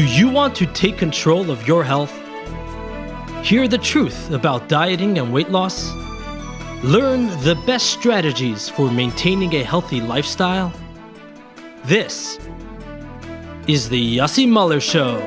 Do you want to take control of your health? Hear the truth about dieting and weight loss? Learn the best strategies for maintaining a healthy lifestyle? This is the Yossi Muller Show.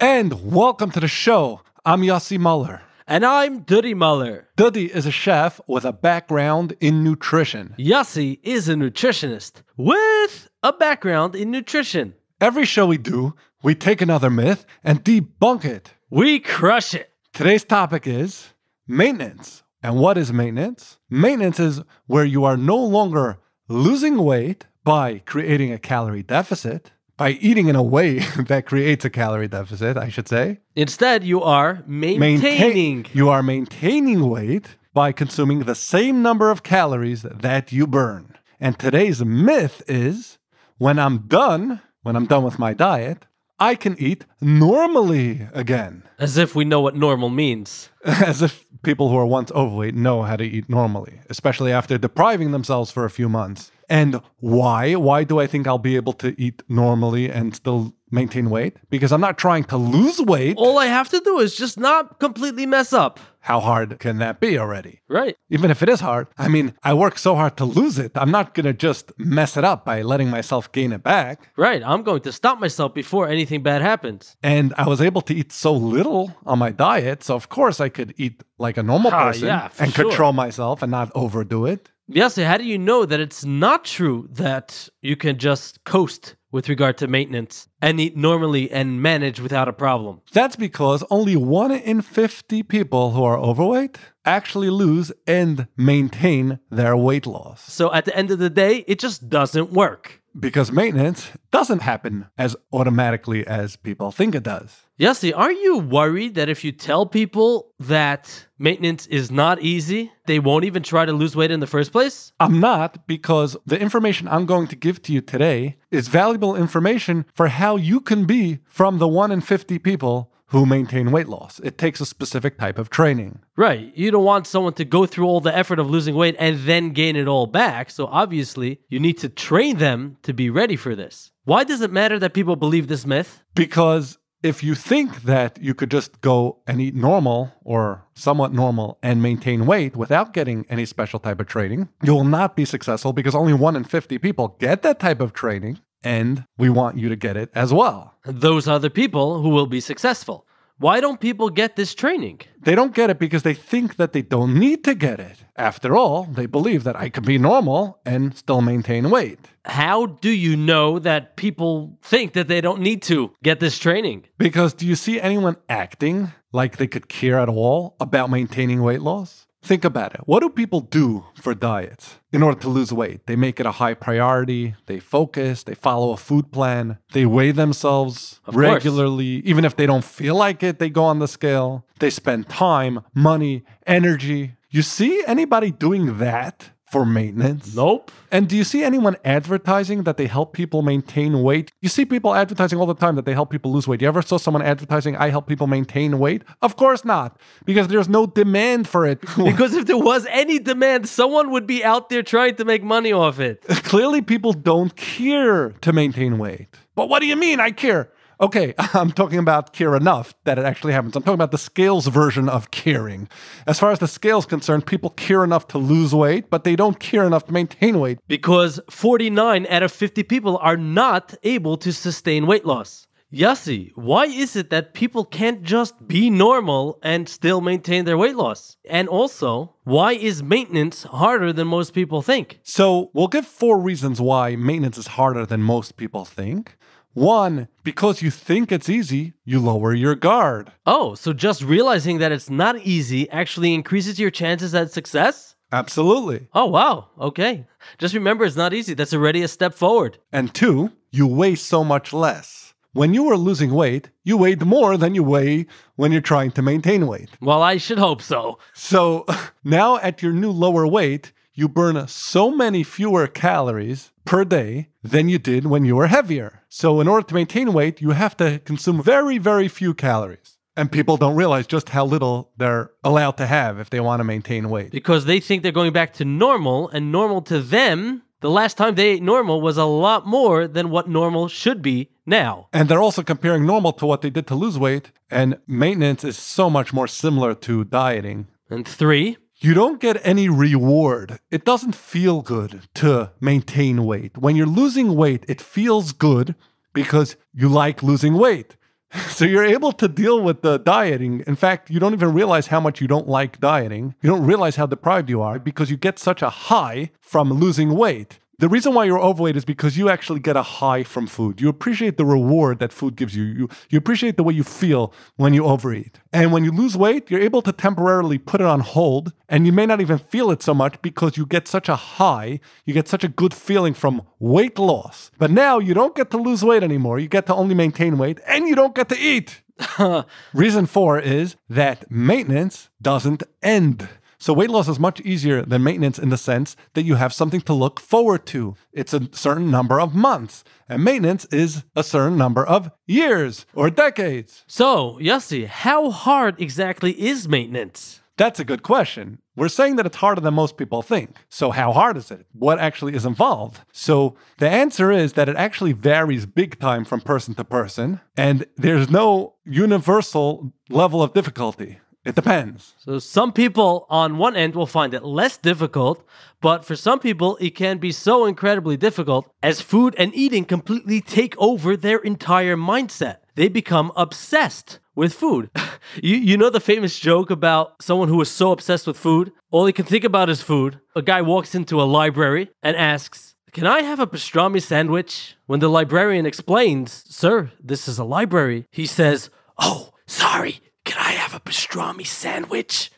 And welcome to the show. I'm Yossi Muller. And I'm Duddy Muller. Duddy is a chef with a background in nutrition. Yossi is a nutritionist with a background in nutrition. Every show we do, we take another myth and debunk it. We crush it. Today's topic is maintenance. And what is maintenance? Maintenance is where you are no longer losing weight by creating a calorie deficit, by eating in a way that creates a calorie deficit, I should say. Instead, you are maintaining. Maintain, you are maintaining weight by consuming the same number of calories that you burn. And today's myth is when I'm done, when I'm done with my diet, I can eat normally again. As if we know what normal means. As if people who are once overweight know how to eat normally, especially after depriving themselves for a few months. And why? Why do I think I'll be able to eat normally and still maintain weight because I'm not trying to lose weight. All I have to do is just not completely mess up. How hard can that be already? Right. Even if it is hard, I mean, I work so hard to lose it. I'm not going to just mess it up by letting myself gain it back. Right. I'm going to stop myself before anything bad happens. And I was able to eat so little on my diet. So, of course, I could eat like a normal person yeah, and sure. control myself and not overdo it. Yes, how do you know that it's not true that you can just coast with regard to maintenance and eat normally and manage without a problem. That's because only 1 in 50 people who are overweight actually lose and maintain their weight loss. So at the end of the day, it just doesn't work because maintenance doesn't happen as automatically as people think it does. Yossi, aren't you worried that if you tell people that maintenance is not easy, they won't even try to lose weight in the first place? I'm not, because the information I'm going to give to you today is valuable information for how you can be from the 1 in 50 people who maintain weight loss. It takes a specific type of training. Right. You don't want someone to go through all the effort of losing weight and then gain it all back. So obviously, you need to train them to be ready for this. Why does it matter that people believe this myth? Because if you think that you could just go and eat normal or somewhat normal and maintain weight without getting any special type of training, you will not be successful because only one in 50 people get that type of training and we want you to get it as well. Those are the people who will be successful. Why don't people get this training? They don't get it because they think that they don't need to get it. After all, they believe that I can be normal and still maintain weight. How do you know that people think that they don't need to get this training? Because do you see anyone acting like they could care at all about maintaining weight loss? Think about it. What do people do for diets in order to lose weight? They make it a high priority, they focus, they follow a food plan, they weigh themselves of regularly. Course. Even if they don't feel like it, they go on the scale. They spend time, money, energy. You see anybody doing that for maintenance? Nope. And do you see anyone advertising that they help people maintain weight? You see people advertising all the time that they help people lose weight. You ever saw someone advertising, I help people maintain weight? Of course not, because there's no demand for it. because if there was any demand, someone would be out there trying to make money off it. Clearly, people don't care to maintain weight. But what do you mean I care? Okay, I'm talking about care enough that it actually happens. I'm talking about the scales version of caring. As far as the scales concerned, people care enough to lose weight, but they don't care enough to maintain weight. Because 49 out of 50 people are not able to sustain weight loss. Yassi, why is it that people can't just be normal and still maintain their weight loss? And also, why is maintenance harder than most people think? So, we'll give four reasons why maintenance is harder than most people think. One, because you think it's easy, you lower your guard. Oh, so just realizing that it's not easy actually increases your chances at success? Absolutely. Oh, wow. Okay. Just remember it's not easy. That's already a step forward. And two, you weigh so much less. When you were losing weight, you weighed more than you weigh when you're trying to maintain weight. Well, I should hope so. So now at your new lower weight, you burn so many fewer calories per day than you did when you were heavier. So, in order to maintain weight, you have to consume very, very few calories. And people don't realize just how little they're allowed to have if they want to maintain weight. Because they think they're going back to normal, and normal to them, the last time they ate normal was a lot more than what normal should be now. And they're also comparing normal to what they did to lose weight, and maintenance is so much more similar to dieting. And three, you don't get any reward. It doesn't feel good to maintain weight. When you're losing weight, it feels good because you like losing weight. So you're able to deal with the dieting. In fact, you don't even realize how much you don't like dieting. You don't realize how deprived you are because you get such a high from losing weight the reason why you're overweight is because you actually get a high from food. You appreciate the reward that food gives you. You, you appreciate the way you feel when you overeat. And when you lose weight, you're able to temporarily put it on hold, and you may not even feel it so much because you get such a high, you get such a good feeling from weight loss. But now you don't get to lose weight anymore. You get to only maintain weight, and you don't get to eat. Reason four is that maintenance doesn't end. So weight loss is much easier than maintenance in the sense that you have something to look forward to. It's a certain number of months, and maintenance is a certain number of years or decades. So, Yossi, how hard exactly is maintenance? That's a good question. We're saying that it's harder than most people think. So, how hard is it? What actually is involved? So, the answer is that it actually varies big time from person to person, and there's no universal level of difficulty. It depends. So some people on one end will find it less difficult, but for some people it can be so incredibly difficult as food and eating completely take over their entire mindset. They become obsessed with food. you, you know the famous joke about someone who is so obsessed with food? All he can think about is food. A guy walks into a library and asks, can I have a pastrami sandwich? When the librarian explains, Sir, this is a library, he says, Oh, sorry, pastrami sandwich?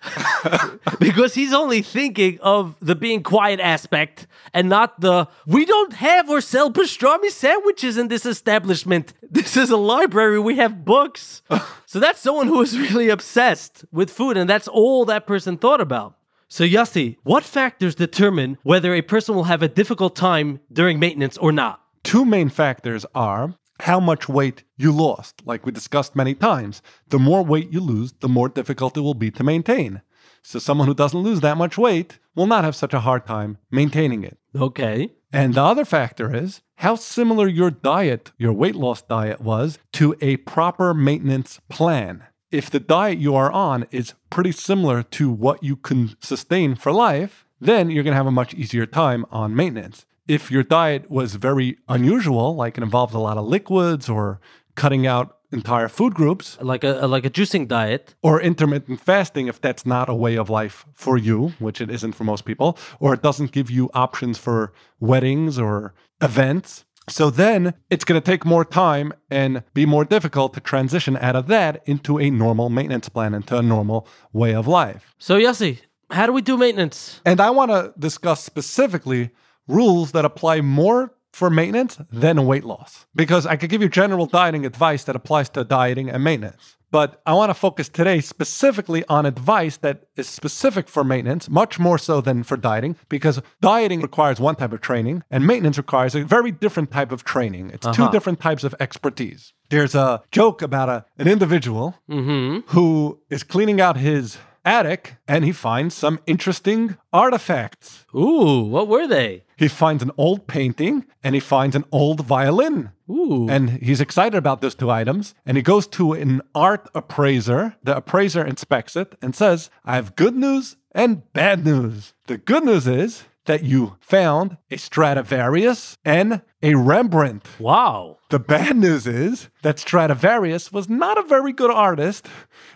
because he's only thinking of the being quiet aspect and not the we don't have or sell pastrami sandwiches in this establishment. This is a library, we have books. so that's someone who is really obsessed with food, and that's all that person thought about. So, Yasi, what factors determine whether a person will have a difficult time during maintenance or not? Two main factors are how much weight you lost. Like we discussed many times, the more weight you lose, the more difficult it will be to maintain. So someone who doesn't lose that much weight will not have such a hard time maintaining it. Okay. And the other factor is how similar your diet, your weight loss diet was to a proper maintenance plan. If the diet you are on is pretty similar to what you can sustain for life, then you're going to have a much easier time on maintenance if your diet was very unusual, like it involved a lot of liquids or cutting out entire food groups, like a like a juicing diet, or intermittent fasting if that's not a way of life for you, which it isn't for most people, or it doesn't give you options for weddings or events. So then it's going to take more time and be more difficult to transition out of that into a normal maintenance plan, into a normal way of life. So, Yossi, how do we do maintenance? And I want to discuss specifically rules that apply more for maintenance than weight loss. Because I could give you general dieting advice that applies to dieting and maintenance. But I want to focus today specifically on advice that is specific for maintenance, much more so than for dieting, because dieting requires one type of training and maintenance requires a very different type of training. It's uh-huh. two different types of expertise. There's a joke about a, an individual mm-hmm. who is cleaning out his attic and he finds some interesting artifacts. Ooh, what were they? He finds an old painting and he finds an old violin. Ooh. And he's excited about those two items. And he goes to an art appraiser. The appraiser inspects it and says, I have good news and bad news. The good news is that you found a Stradivarius and a Rembrandt. Wow. The bad news is that Stradivarius was not a very good artist,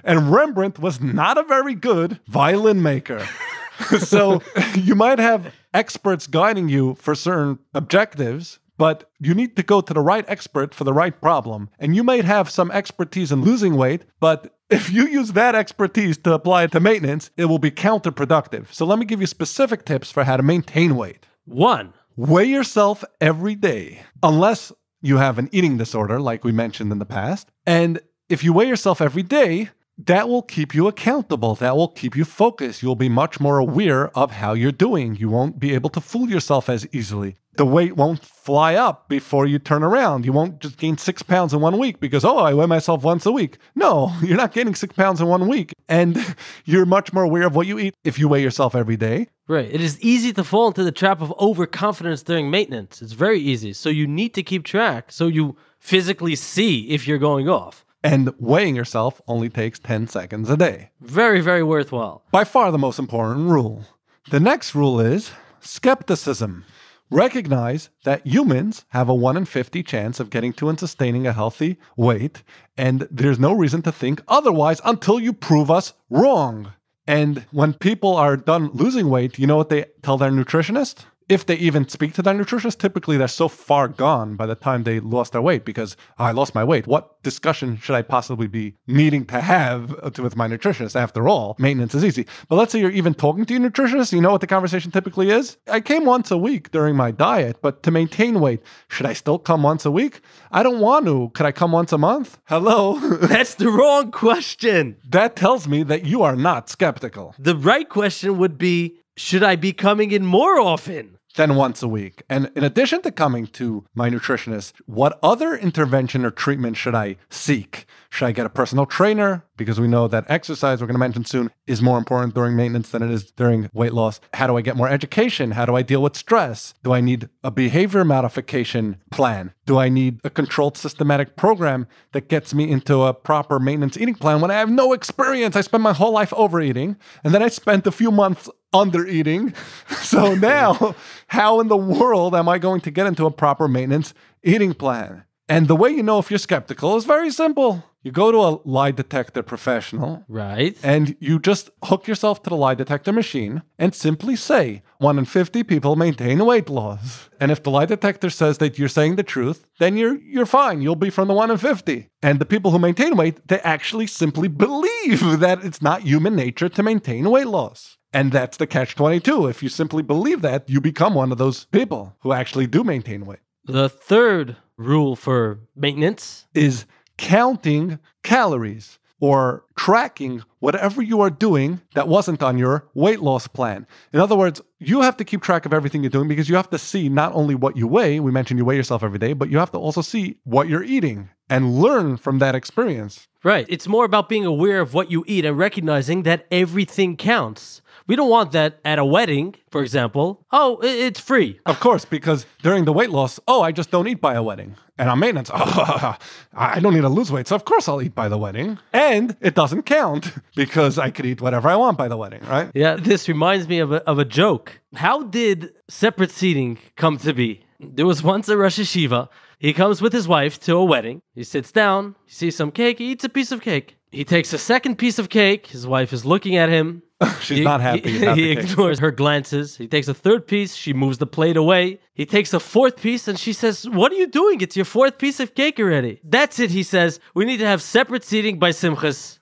and Rembrandt was not a very good violin maker. so you might have experts guiding you for certain objectives, but you need to go to the right expert for the right problem. And you might have some expertise in losing weight, but if you use that expertise to apply it to maintenance, it will be counterproductive. So let me give you specific tips for how to maintain weight. One, weigh yourself every day, unless you have an eating disorder, like we mentioned in the past. And if you weigh yourself every day, that will keep you accountable. That will keep you focused. You'll be much more aware of how you're doing. You won't be able to fool yourself as easily. The weight won't fly up before you turn around. You won't just gain six pounds in one week because, oh, I weigh myself once a week. No, you're not gaining six pounds in one week. And you're much more aware of what you eat if you weigh yourself every day. Right. It is easy to fall into the trap of overconfidence during maintenance. It's very easy. So you need to keep track so you physically see if you're going off. And weighing yourself only takes 10 seconds a day. Very, very worthwhile. By far the most important rule. The next rule is skepticism. Recognize that humans have a 1 in 50 chance of getting to and sustaining a healthy weight, and there's no reason to think otherwise until you prove us wrong. And when people are done losing weight, you know what they tell their nutritionist? if they even speak to their nutritionist, typically they're so far gone by the time they lost their weight because oh, I lost my weight. What discussion should I possibly be needing to have with my nutritionist? After all, maintenance is easy. But let's say you're even talking to your nutritionist, you know what the conversation typically is? I came once a week during my diet, but to maintain weight, should I still come once a week? I don't want to. Could I come once a month? Hello? That's the wrong question. That tells me that you are not skeptical. The right question would be should I be coming in more often? than once a week. And in addition to coming to my nutritionist, what other intervention or treatment should I seek? Should I get a personal trainer? Because we know that exercise, we're going to mention soon, is more important during maintenance than it is during weight loss. How do I get more education? How do I deal with stress? Do I need a behavior modification plan? Do I need a controlled systematic program that gets me into a proper maintenance eating plan when I have no experience? I spent my whole life overeating and then I spent a few months under eating. So now, how in the world am I going to get into a proper maintenance eating plan? And the way you know if you're skeptical is very simple you go to a lie detector professional. Right. And you just hook yourself to the lie detector machine and simply say, one in 50 people maintain weight loss. And if the lie detector says that you're saying the truth, then you're, you're fine. You'll be from the one in 50. And the people who maintain weight, they actually simply believe that it's not human nature to maintain weight loss. And that's the catch 22. If you simply believe that, you become one of those people who actually do maintain weight. The third rule for maintenance is counting calories or tracking whatever you are doing that wasn't on your weight loss plan. In other words, you have to keep track of everything you're doing because you have to see not only what you weigh, we mentioned you weigh yourself every day, but you have to also see what you're eating and learn from that experience. Right. It's more about being aware of what you eat and recognizing that everything counts. We don't want that at a wedding, for example. Oh, it's free. Of course, because during the weight loss, oh, I just don't eat by a wedding. And on maintenance, oh, I don't need to lose weight, so of course I'll eat by the wedding. And it doesn't count because I could eat whatever I want by the wedding, right? Yeah, this reminds me of a, of a joke. How did separate seating come to be? There was once a Rosh Hashiva. He comes with his wife to a wedding. He sits down, he sees some cake, he eats a piece of cake. He takes a second piece of cake. His wife is looking at him. She's he, not happy. He, he ignores her glances. He takes a third piece. She moves the plate away. He takes a fourth piece and she says, What are you doing? It's your fourth piece of cake already. That's it, he says. We need to have separate seating by Simchas.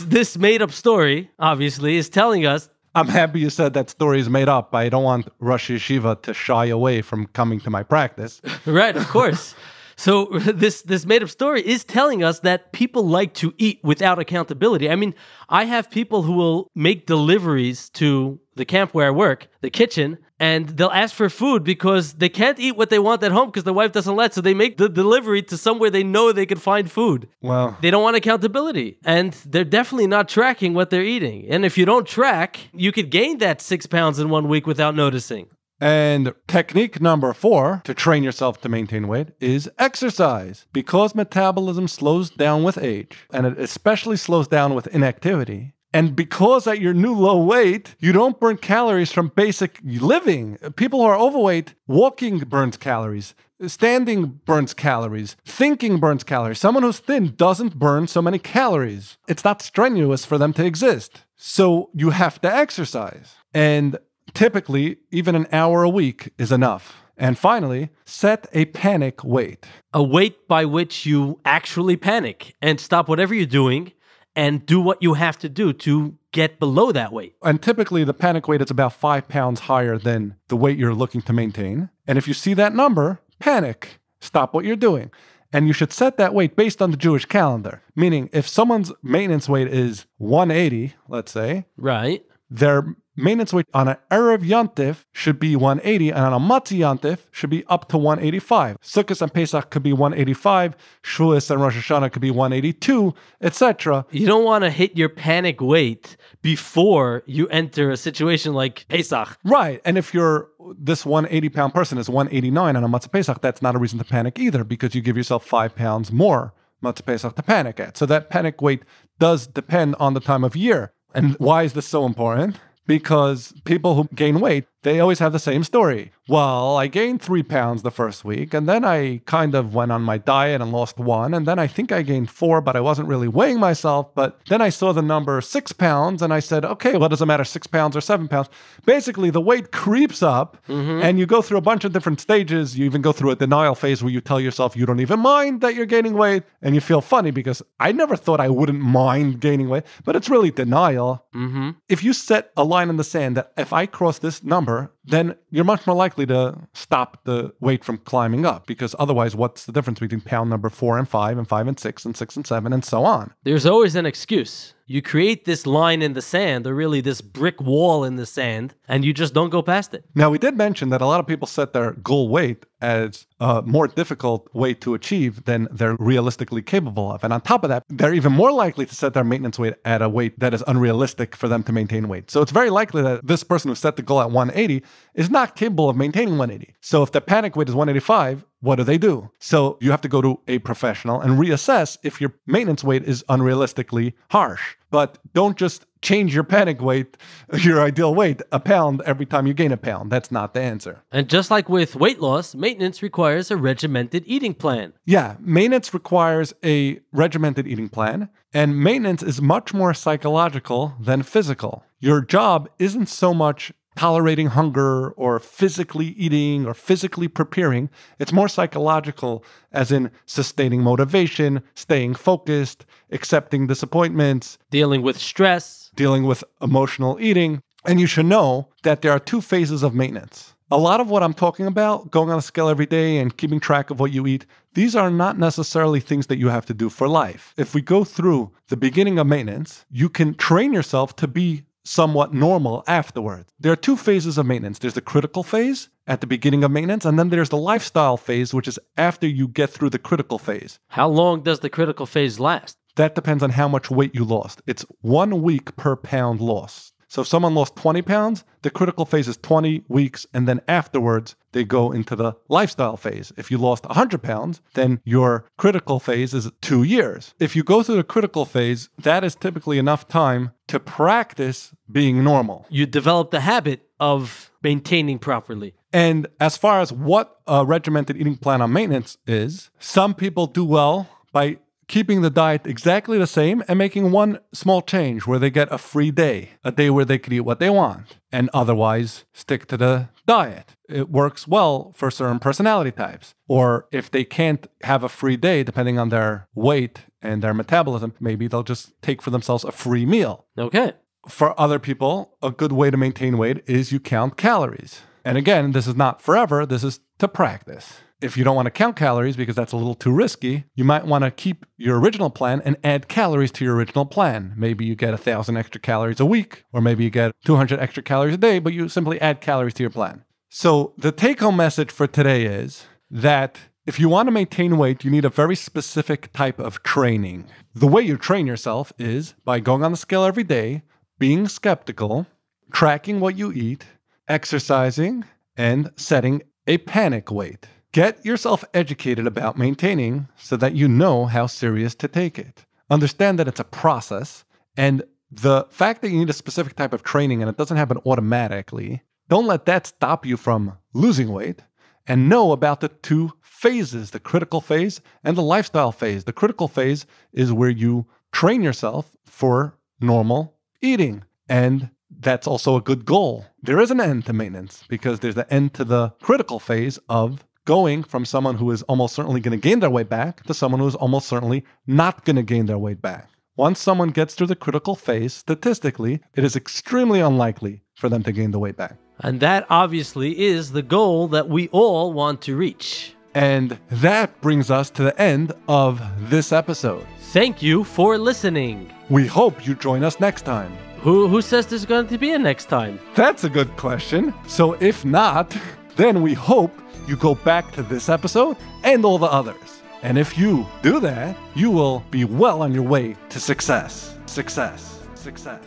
this made up story, obviously, is telling us I'm happy you said that story is made up. I don't want Rosh Yeshiva to shy away from coming to my practice. right, of course. So this this made up story is telling us that people like to eat without accountability. I mean, I have people who will make deliveries to the camp where I work, the kitchen, and they'll ask for food because they can't eat what they want at home because the wife doesn't let. So they make the delivery to somewhere they know they can find food. Wow. They don't want accountability. And they're definitely not tracking what they're eating. And if you don't track, you could gain that six pounds in one week without noticing. And technique number four to train yourself to maintain weight is exercise. Because metabolism slows down with age, and it especially slows down with inactivity, and because at your new low weight, you don't burn calories from basic living. People who are overweight, walking burns calories, standing burns calories, thinking burns calories. Someone who's thin doesn't burn so many calories. It's not strenuous for them to exist. So you have to exercise. And Typically, even an hour a week is enough. And finally, set a panic weight A weight by which you actually panic and stop whatever you're doing and do what you have to do to get below that weight. And typically, the panic weight is about five pounds higher than the weight you're looking to maintain. And if you see that number, panic, stop what you're doing. And you should set that weight based on the Jewish calendar, meaning if someone's maintenance weight is 180, let's say, right, their maintenance weight on an Erev Yontif should be 180, and on a Matzah Yontif should be up to 185. Sukkot and Pesach could be 185, Shulis and Rosh Hashanah could be 182, etc. You don't want to hit your panic weight before you enter a situation like Pesach. Right, and if you're this 180 pound person is 189 on a Matzah Pesach, that's not a reason to panic either because you give yourself five pounds more. Matzah Pesach to panic at. So that panic weight does depend on the time of year. And why is this so important? because people who gain weight they always have the same story. Well, I gained three pounds the first week, and then I kind of went on my diet and lost one, and then I think I gained four, but I wasn't really weighing myself. But then I saw the number six pounds, and I said, okay, well, it doesn't matter six pounds or seven pounds. Basically, the weight creeps up, mm-hmm. and you go through a bunch of different stages. You even go through a denial phase where you tell yourself you don't even mind that you're gaining weight, and you feel funny because I never thought I wouldn't mind gaining weight, but it's really denial. Mm-hmm. If you set a line in the sand that if I cross this number, number then you're much more likely to stop the weight from climbing up because otherwise, what's the difference between pound number four and five, and five and six, and six and seven, and so on? There's always an excuse. You create this line in the sand, or really this brick wall in the sand, and you just don't go past it. Now, we did mention that a lot of people set their goal weight as a more difficult weight to achieve than they're realistically capable of. And on top of that, they're even more likely to set their maintenance weight at a weight that is unrealistic for them to maintain weight. So it's very likely that this person who set the goal at 180 is not capable of maintaining 180. So if the panic weight is 185, what do they do? So you have to go to a professional and reassess if your maintenance weight is unrealistically harsh. But don't just change your panic weight, your ideal weight, a pound every time you gain a pound. That's not the answer. And just like with weight loss, maintenance requires a regimented eating plan. Yeah, maintenance requires a regimented eating plan, and maintenance is much more psychological than physical. Your job isn't so much tolerating hunger or physically eating or physically preparing. It's more psychological, as in sustaining motivation, staying focused, accepting disappointments, dealing with stress, dealing with emotional eating. And you should know that there are two phases of maintenance. A lot of what I'm talking about, going on a scale every day and keeping track of what you eat, these are not necessarily things that you have to do for life. If we go through the beginning of maintenance, you can train yourself to be somewhat normal afterwards. There are two phases of maintenance there's the critical phase at the beginning of maintenance, and then there's the lifestyle phase, which is after you get through the critical phase. How long does the critical phase last? That depends on how much weight you lost. It's one week per pound loss. So if someone lost 20 pounds, the critical phase is 20 weeks, and then afterwards they go into the lifestyle phase. If you lost 100 pounds, then your critical phase is two years. If you go through the critical phase, that is typically enough time to practice being normal. You develop the habit of maintaining properly. And as far as what a regimented eating plan on maintenance is, some people do well by keeping the diet exactly the same and making one small change where they get a free day, a day where they can eat what they want, and otherwise stick to the diet. It works well for certain personality types. Or if they can't have a free day, depending on their weight and their metabolism, maybe they'll just take for themselves a free meal. Okay. For other people, a good way to maintain weight is you count calories. And again, this is not forever, this is to practice. If you don't want to count calories because that's a little too risky, you might want to keep your original plan and add calories to your original plan. Maybe you get 1,000 extra calories a week, or maybe you get 200 extra calories a day, but you simply add calories to your plan. So the take home message for today is that if you want to maintain weight, you need a very specific type of training. The way you train yourself is by going on the scale every day, being skeptical, tracking what you eat, exercising, and setting a panic weight. Get yourself educated about maintaining so that you know how serious to take it. Understand that it's a process, and the fact that you need a specific type of training and it doesn't happen automatically, don't let that stop you from losing weight and know about the two phases the critical phase and the lifestyle phase. The critical phase is where you train yourself for normal eating. And that's also a good goal. There is an end to maintenance because there's an end to the critical phase of going from someone who is almost certainly going to gain their weight back to someone who is almost certainly not going to gain their weight back. Once someone gets through the critical phase, statistically, it is extremely unlikely for them to gain the weight back. And that obviously is the goal that we all want to reach. And that brings us to the end of this episode. Thank you for listening. We hope you join us next time. Who, who says there's going to be a next time? That's a good question. So if not, then we hope you go back to this episode and all the others. And if you do that, you will be well on your way to success. Success. Success.